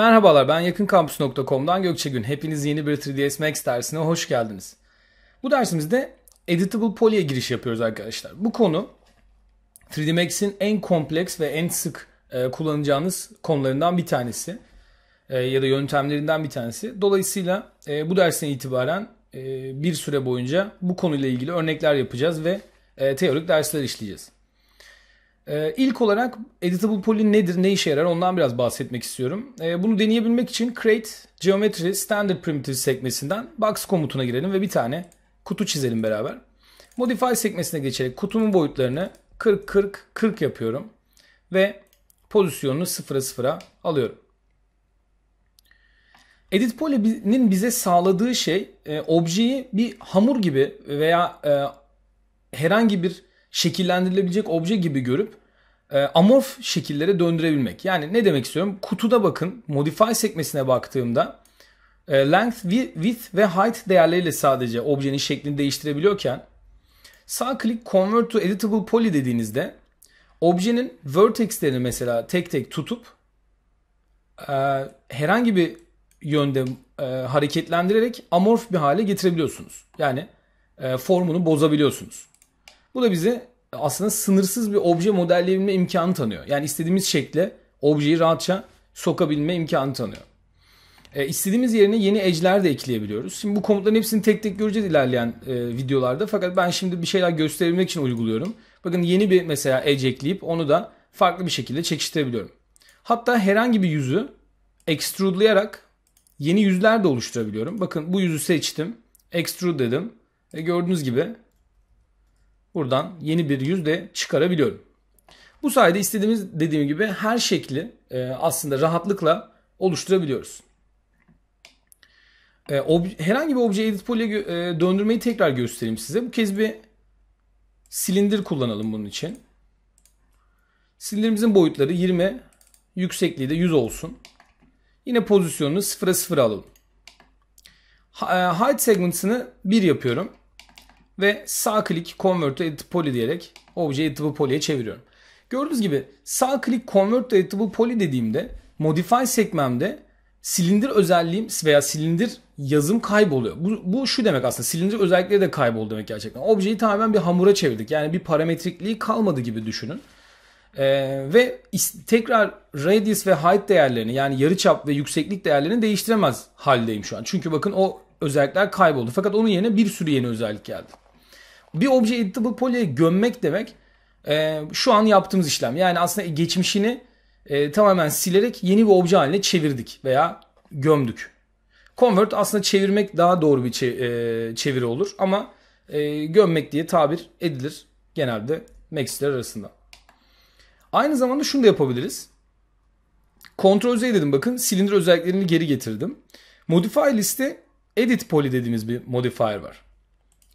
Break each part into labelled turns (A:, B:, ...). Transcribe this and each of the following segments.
A: Merhabalar ben yakınkampus.com'dan Gökçe Gün. Hepiniz yeni bir 3ds Max dersine hoş geldiniz. Bu dersimizde Editable Poly'e giriş yapıyoruz arkadaşlar. Bu konu 3D Max'in en kompleks ve en sık e, kullanacağınız konularından bir tanesi. E, ya da yöntemlerinden bir tanesi. Dolayısıyla e, bu dersten itibaren e, bir süre boyunca bu konuyla ilgili örnekler yapacağız ve e, teorik dersler işleyeceğiz. Ee, ilk olarak editable poly nedir, ne işe yarar ondan biraz bahsetmek istiyorum. Ee, bunu deneyebilmek için create geometry standard Primitives sekmesinden box komutuna girelim ve bir tane kutu çizelim beraber. Modify sekmesine geçerek kutumun boyutlarını 40 40 40 yapıyorum ve pozisyonunu 0'a 0'a alıyorum. Edit Poly'nin bize sağladığı şey e, objeyi bir hamur gibi veya e, herhangi bir şekillendirilebilecek obje gibi görüp e, amorf şekillere döndürebilmek. Yani ne demek istiyorum? Kutuda bakın modify sekmesine baktığımda e, length, width ve height değerleriyle sadece objenin şeklini değiştirebiliyorken sağ click convert to editable poly dediğinizde objenin vertexlerini mesela tek tek tutup e, herhangi bir yönde e, hareketlendirerek amorf bir hale getirebiliyorsunuz. Yani e, formunu bozabiliyorsunuz. Bu da bize aslında sınırsız bir obje modelleyebilme imkanı tanıyor. Yani istediğimiz şekle objeyi rahatça sokabilme imkanı tanıyor. E, istediğimiz yerine yeni edge'ler de ekleyebiliyoruz. Şimdi bu komutların hepsini tek tek göreceğiz ilerleyen e, videolarda. Fakat ben şimdi bir şeyler gösterebilmek için uyguluyorum. Bakın yeni bir mesela edge ekleyip onu da farklı bir şekilde çekiştirebiliyorum. Hatta herhangi bir yüzü extrudelayarak yeni yüzler de oluşturabiliyorum. Bakın bu yüzü seçtim. Extrude dedim. E, gördüğünüz gibi buradan yeni bir yüzde çıkarabiliyorum. Bu sayede istediğimiz dediğim gibi her şekli e, aslında rahatlıkla oluşturabiliyoruz. E, herhangi bir obje edit poly'e e, döndürmeyi tekrar göstereyim size. Bu kez bir silindir kullanalım bunun için. Silindirimizin boyutları 20, yüksekliği de 100 olsun. Yine pozisyonunu 0'a 0 alalım. Height segments'ını 1 yapıyorum ve sağ klik Convert to Editable Poly diyerek obje Editable Poly'ye çeviriyorum. Gördüğünüz gibi sağ klik Convert to Editable Poly dediğimde Modify sekmemde silindir özelliğim veya silindir yazım kayboluyor. Bu, bu şu demek aslında silindir özellikleri de kayboldu demek gerçekten. Objeyi tamamen bir hamura çevirdik. Yani bir parametrikliği kalmadı gibi düşünün. Ee, ve tekrar radius ve height değerlerini yani yarıçap ve yükseklik değerlerini değiştiremez haldeyim şu an. Çünkü bakın o özellikler kayboldu. Fakat onun yerine bir sürü yeni özellik geldi. Bir obje editable poly'e gömmek demek e, şu an yaptığımız işlem. Yani aslında geçmişini e, tamamen silerek yeni bir obje haline çevirdik veya gömdük. Convert aslında çevirmek daha doğru bir çe- e, çeviri olur ama e, gömmek diye tabir edilir genelde Max'ler arasında. Aynı zamanda şunu da yapabiliriz. Ctrl Z dedim bakın silindir özelliklerini geri getirdim. Modify liste edit poly dediğimiz bir modifier var.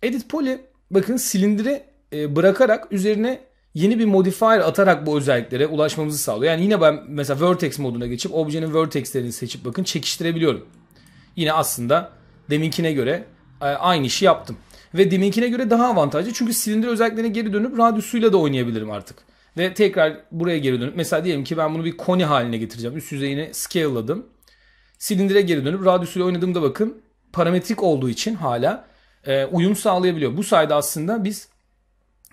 A: Edit poly bakın silindiri e, bırakarak üzerine yeni bir modifier atarak bu özelliklere ulaşmamızı sağlıyor. Yani yine ben mesela vertex moduna geçip objenin vertexlerini seçip bakın çekiştirebiliyorum. Yine aslında deminkine göre e, aynı işi yaptım. Ve deminkine göre daha avantajlı çünkü silindir özelliklerine geri dönüp radyusuyla da oynayabilirim artık. Ve tekrar buraya geri dönüp mesela diyelim ki ben bunu bir koni haline getireceğim. Üst yüzeyini scale'ladım. Silindire geri dönüp radyusuyla oynadığımda bakın parametrik olduğu için hala e, uyum sağlayabiliyor. Bu sayede aslında biz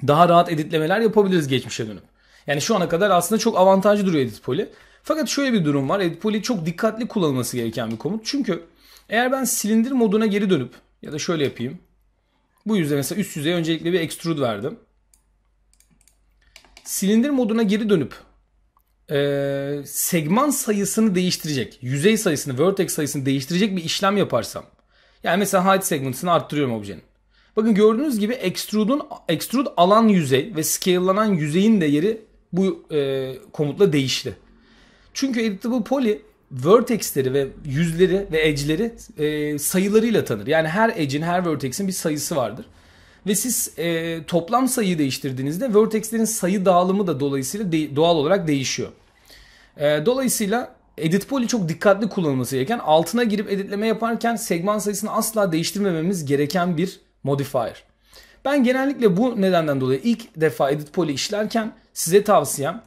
A: daha rahat editlemeler yapabiliriz geçmişe dönüp. Yani şu ana kadar aslında çok avantajlı duruyor edit poli. Fakat şöyle bir durum var. Edit poli çok dikkatli kullanılması gereken bir komut. Çünkü eğer ben silindir moduna geri dönüp ya da şöyle yapayım. Bu yüzden mesela üst yüzeye öncelikle bir extrude verdim. Silindir moduna geri dönüp e, segment sayısını değiştirecek, yüzey sayısını, vertex sayısını değiştirecek bir işlem yaparsam yani mesela height segmentsini arttırıyorum objenin. Bakın gördüğünüz gibi extrude'un extrude alan yüzey ve scale'lanan yüzeyin de yeri bu e, komutla değişti. Çünkü editable poly vertexleri ve yüzleri ve edge'leri e, sayılarıyla tanır. Yani her edge'in, her vertex'in bir sayısı vardır. Ve siz e, toplam sayıyı değiştirdiğinizde vertexlerin sayı dağılımı da dolayısıyla de, doğal olarak değişiyor. E, dolayısıyla edit poli çok dikkatli kullanılması gereken altına girip editleme yaparken segment sayısını asla değiştirmememiz gereken bir modifier. Ben genellikle bu nedenden dolayı ilk defa edit poli işlerken size tavsiyem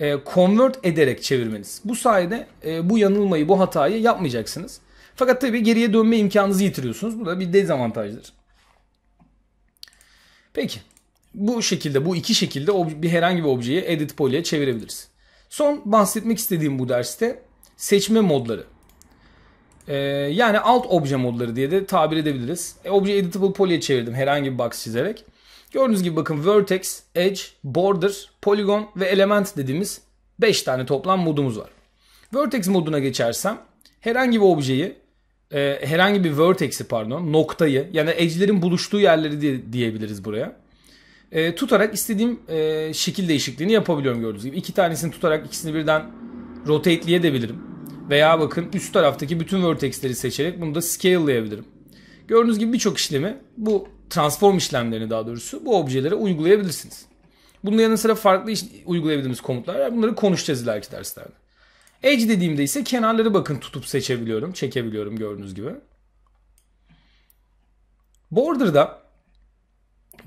A: e, convert ederek çevirmeniz. Bu sayede e, bu yanılmayı, bu hatayı yapmayacaksınız. Fakat tabi geriye dönme imkanınızı yitiriyorsunuz. Bu da bir dezavantajdır. Peki. Bu şekilde, bu iki şekilde bir herhangi bir objeyi edit poly'e çevirebiliriz. Son bahsetmek istediğim bu derste seçme modları. Ee, yani alt obje modları diye de tabir edebiliriz. E, obje editable poly'e çevirdim herhangi bir box çizerek. Gördüğünüz gibi bakın vertex, edge, border, polygon ve element dediğimiz 5 tane toplam modumuz var. Vertex moduna geçersem herhangi bir objeyi e, herhangi bir vertex'i pardon noktayı yani edge'lerin buluştuğu yerleri diye, diyebiliriz buraya e, tutarak istediğim e, şekil değişikliğini yapabiliyorum gördüğünüz gibi. İki tanesini tutarak ikisini birden rotateleyebilirim. Veya bakın üst taraftaki bütün vertexleri seçerek bunu da scale'layabilirim. Gördüğünüz gibi birçok işlemi bu transform işlemlerini daha doğrusu bu objelere uygulayabilirsiniz. Bunun yanı sıra farklı iş, uygulayabildiğimiz komutlar var. Bunları konuşacağız ileriki derslerde. Edge dediğimde ise kenarları bakın tutup seçebiliyorum, çekebiliyorum gördüğünüz gibi. Border'da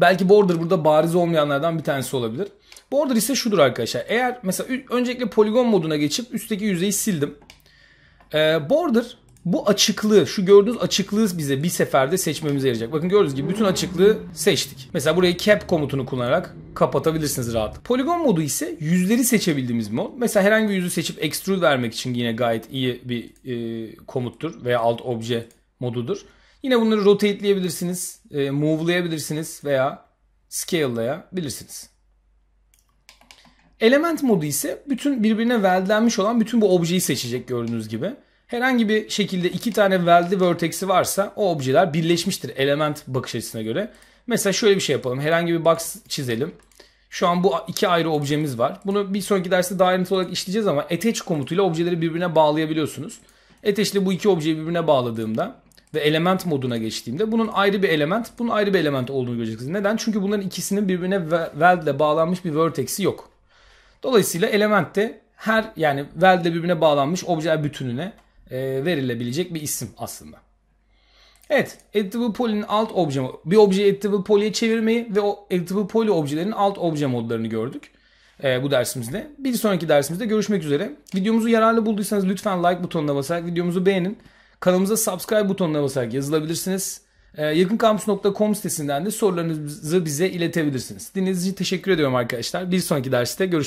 A: Belki border burada bariz olmayanlardan bir tanesi olabilir. Border ise şudur arkadaşlar. Eğer mesela öncelikle poligon moduna geçip üstteki yüzeyi sildim. Ee, border bu açıklığı, şu gördüğünüz açıklığı bize bir seferde seçmemize yarayacak. Bakın gördüğünüz gibi bütün açıklığı seçtik. Mesela burayı cap komutunu kullanarak kapatabilirsiniz rahat. Poligon modu ise yüzleri seçebildiğimiz mod. Mesela herhangi bir yüzü seçip extrude vermek için yine gayet iyi bir e, komuttur veya alt obje modudur. Yine bunları rotateleyebilirsiniz, e, move'layabilirsiniz veya scale'layabilirsiniz. Element modu ise bütün birbirine weldlenmiş olan bütün bu objeyi seçecek gördüğünüz gibi. Herhangi bir şekilde iki tane weldi vertex'i varsa o objeler birleşmiştir element bakış açısına göre. Mesela şöyle bir şey yapalım. Herhangi bir box çizelim. Şu an bu iki ayrı objemiz var. Bunu bir sonraki derste daha ayrıntılı olarak işleyeceğiz ama attach komutuyla objeleri birbirine bağlayabiliyorsunuz. Attach ile bu iki objeyi birbirine bağladığımda ve element moduna geçtiğimde bunun ayrı bir element, bunun ayrı bir element olduğunu göreceksiniz. Neden? Çünkü bunların ikisinin birbirine weld ile bağlanmış bir vertex'i yok. Dolayısıyla element de her yani weld ile birbirine bağlanmış obje bütününe e, verilebilecek bir isim aslında. Evet, editable poly'nin alt obje bir objeyi editable poly'ye çevirmeyi ve o editable poly objelerin alt obje modlarını gördük. E, bu dersimizde. Bir sonraki dersimizde görüşmek üzere. Videomuzu yararlı bulduysanız lütfen like butonuna basarak videomuzu beğenin. Kanalımıza subscribe butonuna basarak yazılabilirsiniz. Ee, yakınkampüs.com sitesinden de sorularınızı bize iletebilirsiniz. Dinlediğiniz için teşekkür ediyorum arkadaşlar. Bir sonraki derste görüşmek